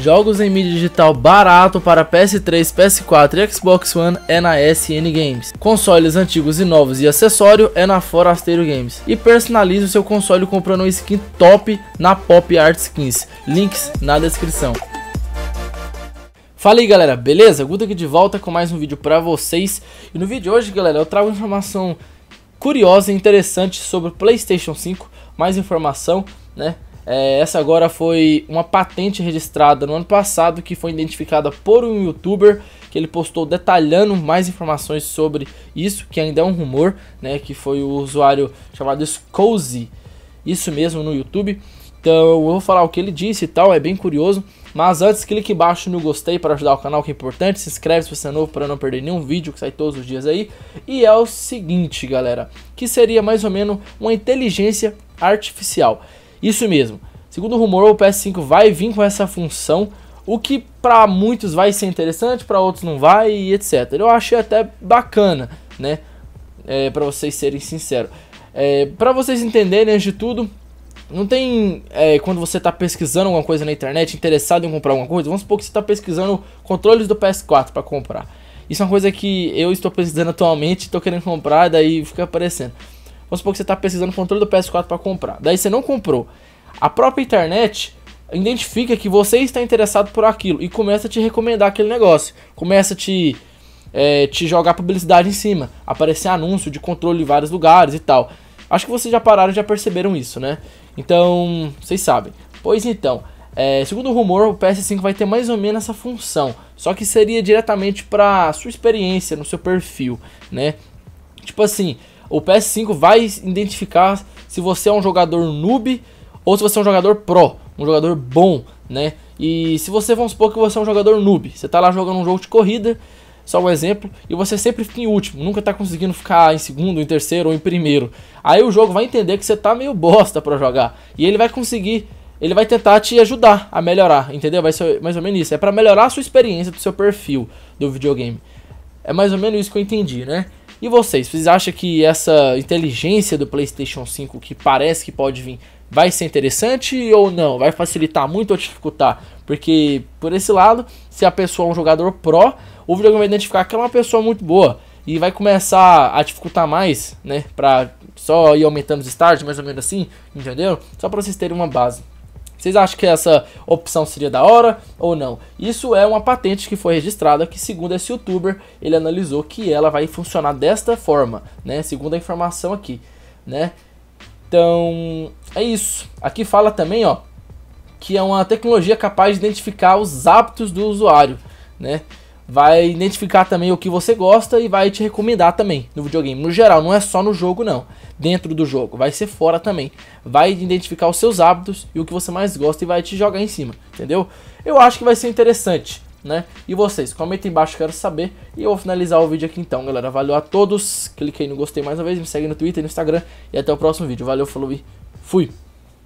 Jogos em mídia digital barato para PS3, PS4 e Xbox One é na SN Games. Consoles antigos e novos e acessório é na Forasteiro Games. E personalize o seu console comprando um skin top na Pop Art Skins. Links na descrição. Fala aí galera, beleza? Guto aqui de volta com mais um vídeo pra vocês. E no vídeo de hoje, galera, eu trago informação curiosa e interessante sobre o PlayStation 5. Mais informação, né? É, essa agora foi uma patente registrada no ano passado que foi identificada por um youtuber que ele postou detalhando mais informações sobre isso, que ainda é um rumor, né? Que foi o usuário chamado Scozy, isso mesmo no YouTube. Então eu vou falar o que ele disse e tal, é bem curioso. Mas antes, clique embaixo no gostei para ajudar o canal, que é importante. Se inscreve se você é novo para não perder nenhum vídeo que sai todos os dias aí. E é o seguinte, galera, que seria mais ou menos uma inteligência artificial. Isso mesmo. Segundo o rumor, o PS5 vai vir com essa função, o que para muitos vai ser interessante, para outros não vai e etc. Eu achei até bacana, né? É, para vocês serem sinceros. É, para vocês entenderem, antes de tudo, não tem é, quando você está pesquisando alguma coisa na internet, interessado em comprar alguma coisa. Vamos supor que você está pesquisando controles do PS4 para comprar. Isso é uma coisa que eu estou pesquisando atualmente, estou querendo comprar, daí fica aparecendo. Vamos supor que você está pesquisando o controle do PS4 para comprar. Daí você não comprou. A própria internet identifica que você está interessado por aquilo e começa a te recomendar aquele negócio. Começa a te, é, te jogar publicidade em cima. Aparecer anúncio de controle em vários lugares e tal. Acho que vocês já pararam, já perceberam isso, né? Então, vocês sabem. Pois então, é, segundo o rumor, o PS5 vai ter mais ou menos essa função, só que seria diretamente para sua experiência, no seu perfil, né? Tipo assim, o PS5 vai identificar se você é um jogador noob ou se você é um jogador pro, um jogador bom, né? E se você, vamos supor que você é um jogador noob, você tá lá jogando um jogo de corrida, só um exemplo, e você sempre fica em último, nunca tá conseguindo ficar em segundo, em terceiro ou em primeiro. Aí o jogo vai entender que você tá meio bosta para jogar, e ele vai conseguir, ele vai tentar te ajudar a melhorar, entendeu? Vai ser mais ou menos isso, é para melhorar a sua experiência do seu perfil do videogame. É mais ou menos isso que eu entendi, né? E vocês, vocês acham que essa inteligência do PlayStation 5 que parece que pode vir vai ser interessante ou não? Vai facilitar muito ou dificultar? Porque por esse lado, se a pessoa é um jogador pro, o videogame vai identificar que é uma pessoa muito boa e vai começar a dificultar mais, né, para só ir aumentando os estágios, mais ou menos assim, entendeu? Só para vocês terem uma base. Vocês acham que essa opção seria da hora ou não? Isso é uma patente que foi registrada que, segundo esse youtuber, ele analisou que ela vai funcionar desta forma, né? Segundo a informação aqui, né? Então, é isso. Aqui fala também, ó, que é uma tecnologia capaz de identificar os hábitos do usuário, né? vai identificar também o que você gosta e vai te recomendar também no videogame. No geral, não é só no jogo não, dentro do jogo, vai ser fora também. Vai identificar os seus hábitos e o que você mais gosta e vai te jogar em cima, entendeu? Eu acho que vai ser interessante, né? E vocês, comentem embaixo, quero saber. E eu vou finalizar o vídeo aqui então, galera. Valeu a todos, clique aí no gostei mais uma vez, me segue no Twitter, e no Instagram e até o próximo vídeo. Valeu, falou e fui!